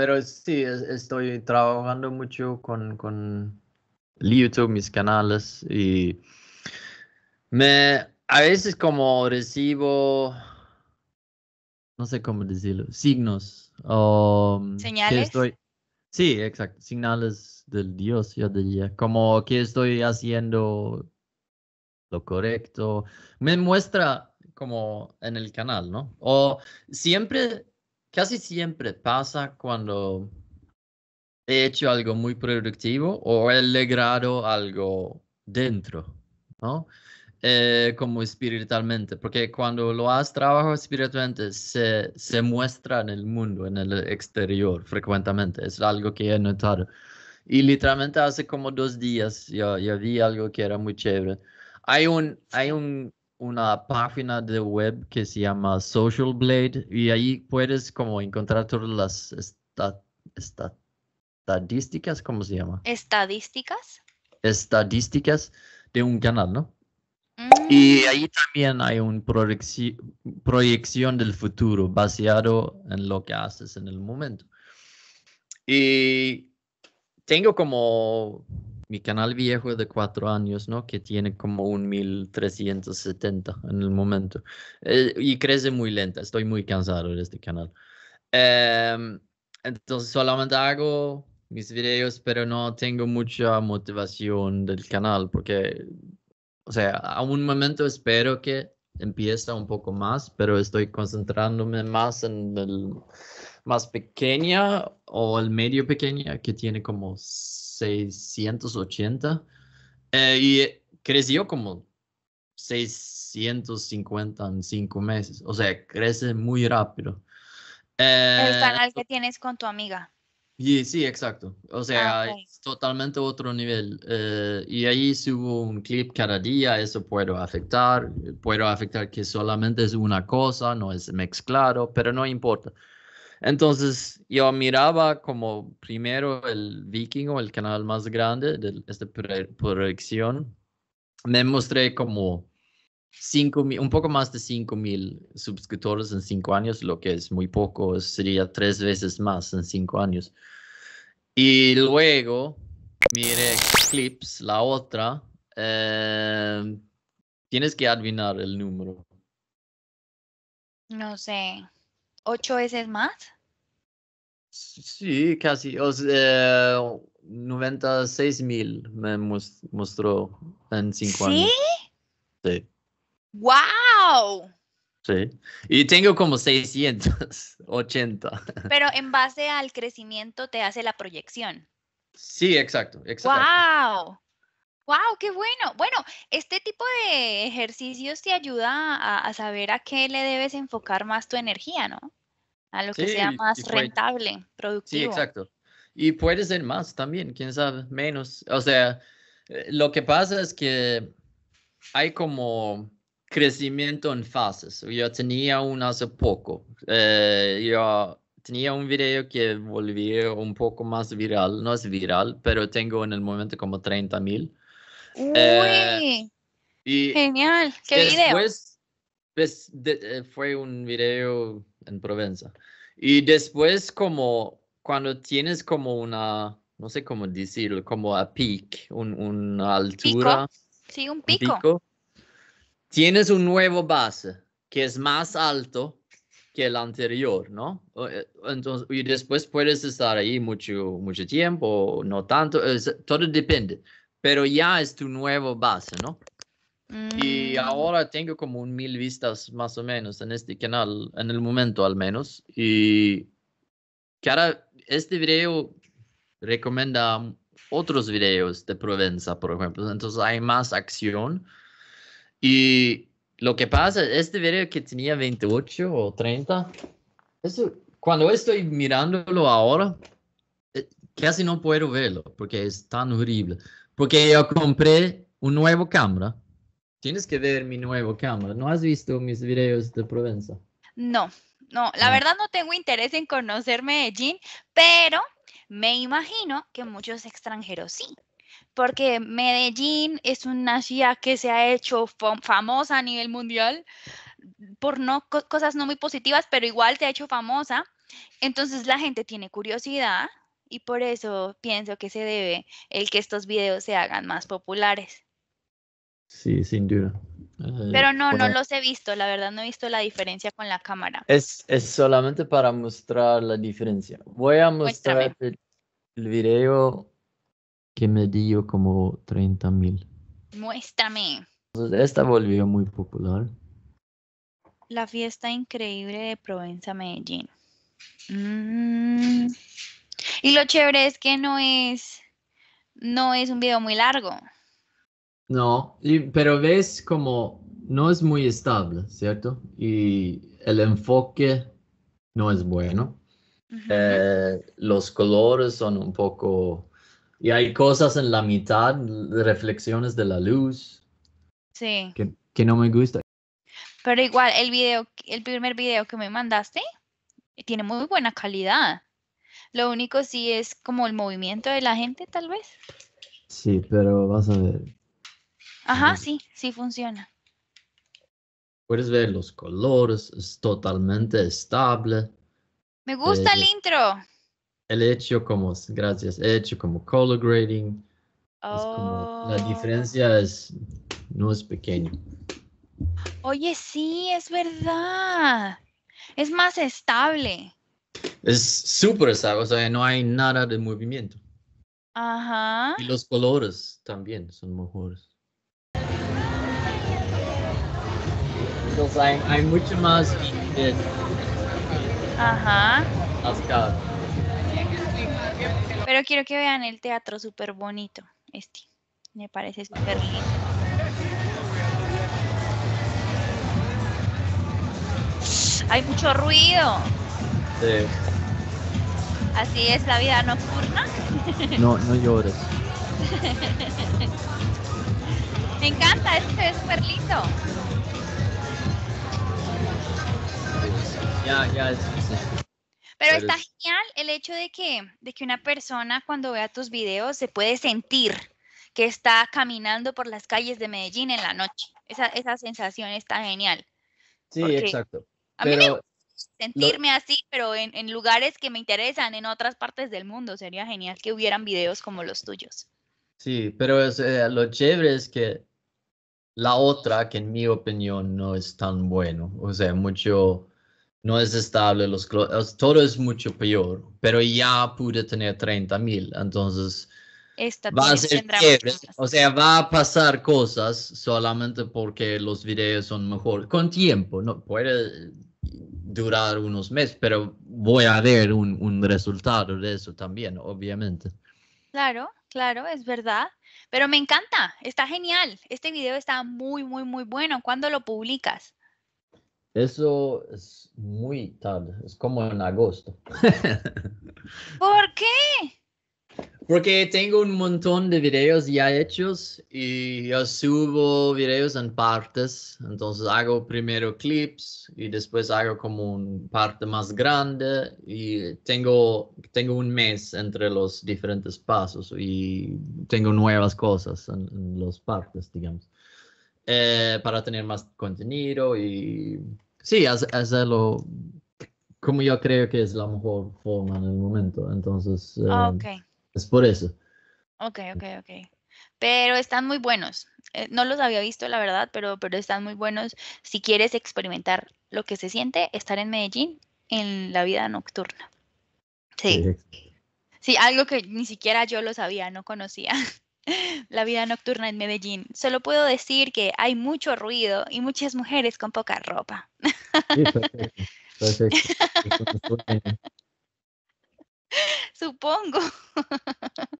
pero sí, estoy trabajando mucho con, con YouTube, mis canales y me a veces como recibo, no sé cómo decirlo, signos o um, señales. sí, exacto, señales del Dios, yo diría, como que estoy haciendo lo correcto, me muestra como en el canal, ¿no? O siempre casi siempre pasa cuando he hecho algo muy productivo o he logrado algo dentro, ¿no? Eh, como espiritualmente, porque cuando lo has trabajado espiritualmente se, se, muestra en el mundo, en el exterior, frecuentemente. Es algo que he notado. Y literalmente hace como dos días yo, yo vi algo que era muy chévere. Hay un, hay un una página de web que se llama Social Blade y ahí puedes como encontrar todas las estadísticas, ¿cómo se llama? Estadísticas. Estadísticas de un canal, ¿no? Mm. Y ahí también hay una proyección del futuro basado en lo que haces en el momento. Y tengo como mi canal viejo de cuatro años, ¿no? Que tiene como un 1370 en el momento. Eh, y crece muy lenta, estoy muy cansado de este canal. Em, entonces solamente hago mis videos, pero no tengo mucha motivación del canal porque, o sea, a un momento espero que empiece un poco más, pero estoy concentrándome más en el más pequeña o el medio pequeña que tiene como 680 eh, y creció como 650 en cinco meses. O sea, crece muy rápido. el eh, canal que tienes con tu amiga. Y, sí, exacto. O sea, ah, es totalmente otro nivel. Eh, y ahí subo un clip cada día, eso puedo afectar. Puedo afectar que solamente es una cosa, no es mezclado, pero no importa. Entonces yo miraba como primero el Viking, o el canal más grande de esta proyección. Me mostré como un poco más de 5 mil suscriptores en 5 años, lo que es muy poco, sería tres veces más en 5 años. Y luego miré clips, la otra. Eh, tienes que adivinar el número. No sé. ¿Ocho veces más? Sí, casi. O sea, 96 mil me mostró en cinco años. ¿Sí? ¡Wow! Sí. Y tengo como 680. Pero en base al crecimiento te hace la proyección. Sí, exacto, exacto. ¡Wow! Wow, qué bueno. Bueno, este tipo de ejercicios te ayuda a, saber a qué le debes enfocar más tu energía, ¿no? A lo que sea más rentable, productivo. Sí, exacto. Y puede ser más también, quién sabe, menos. O sea, eh, lo que pasa es que hay como crecimiento en fases. Yo tenía un hace poco. Eh, yo tenía un video que volví un poco más viral, no es viral, pero tengo en el momento como 30 mil. Uy, eh, genial, qué video. Pues, eh, fue un video en Provenza. Y después como cuando tienes como una, no sé cómo decirlo, como a peak, una altura. Sí, un pico. Tienes un nuevo base que es más alto que el anterior, ¿no? Eh, entonces, y después puedes estar ahí mucho, mucho tiempo, no tanto, todo depende pero ya es tu nuevo base, ¿no? Y mm. ahora tengo como un mil vistas más o menos en este canal, en el momento al menos. Y ahora este video recomienda otros videos de Provenza, por ejemplo. Entonces hay más acción. Y lo que pasa, este video que tenía 28 o 30, cuando estoy mirándolo ahora, eh, casi no puedo verlo porque es tan horrible. Porque yo compré un nuevo cámara. Tienes que ver mi nuevo cámara. ¿No has visto mis videos de Provenza? No, no, la ah. verdad no tengo interés en conocer Medellín, pero me imagino que muchos extranjeros sí porque Medellín es una ciudad que se ha hecho famosa a nivel mundial por no cosas no muy positivas, pero igual te ha hecho famosa. Entonces la gente tiene curiosidad y por eso pienso que se debe el que estos videos se hagan más populares. Sí, sin duda. Eh, Pero no, no los he visto, la verdad no he visto la diferencia con la cámara. Es, solamente para mostrar la diferencia. Voy a mostrar el, video que me dio como 30 mil. Muéstrame. Esta volvió muy popular. La fiesta increíble de Provenza, Medellín. Mm. Y lo chévere es que no es, no es un video muy largo. No, pero ves como no es muy estable, ¿cierto? Y el enfoque no es bueno. Eh, los colores son un poco... Y hay cosas en la mitad, reflexiones de la luz. Sí. Que, que no me gusta. Pero igual, el video, el primer video que me mandaste tiene muy buena calidad. Lo único sí es como el movimiento de la gente, tal vez. Sí, pero vas a ver. Ajá, sí, sí funciona. Puedes ver los colores, es totalmente estable. Me gusta el eh, intro. El hecho como, gracias, hecho como color grading. Oh. la diferencia es, no es pequeño. Oye, sí, es verdad. Es más estable. Es súper sabroso, o sea, no hay nada de movimiento. Ajá. Y los colores también son mejores. Entonces hay, mucho más Ajá. Pero quiero que vean el teatro súper bonito, este. Me parece súper lindo. Hay mucho ruido. Sí. Así es la vida nocturna. No, no llores. Me encanta, esto es súper lindo. Ya, ya, Pero está genial el hecho de que, de que una persona cuando vea tus videos se puede sentir que está caminando por las calles de Medellín en la noche. Esa, esa sensación está genial. Sí, exacto. A mí Pero, sentirme así, pero en, en, lugares que me interesan, en otras partes del mundo. Sería genial que hubieran videos como los tuyos. Sí, pero eh, lo chévere es que la otra, que en mi opinión no es tan bueno, o sea, mucho, no es estable, los, todo es mucho peor, pero ya pude tener 30 mil, entonces... Esta va a ser o sea, va a pasar cosas solamente porque los videos son mejor, con tiempo, no puede durar unos meses, pero voy a ver un, resultado de eso también, obviamente. Claro, claro, es verdad. Pero me encanta, está genial. Este video está muy, muy, muy bueno. ¿Cuándo lo publicas? Eso es muy tarde, es como en agosto. ¿Por qué? Porque tengo un montón de videos ya hechos y yo subo videos en partes. Entonces hago primero clips y después hago como una parte más grande y tengo, tengo un mes entre los diferentes pasos y tengo nuevas cosas en, los las partes, digamos, eh, para tener más contenido y sí, hacerlo como yo creo que es la mejor forma en el momento. Entonces... Eh, ah, okay es por eso. Ok, ok, ok. Pero están muy buenos. Eh, no los había visto, la verdad, pero, pero están muy buenos. Si quieres experimentar lo que se siente estar en Medellín en la vida nocturna. Sí. sí. algo que ni siquiera yo lo sabía, no conocía. la vida nocturna en Medellín. Solo puedo decir que hay mucho ruido y muchas mujeres con poca ropa. Sí, perfecto. Perfecto. Supongo.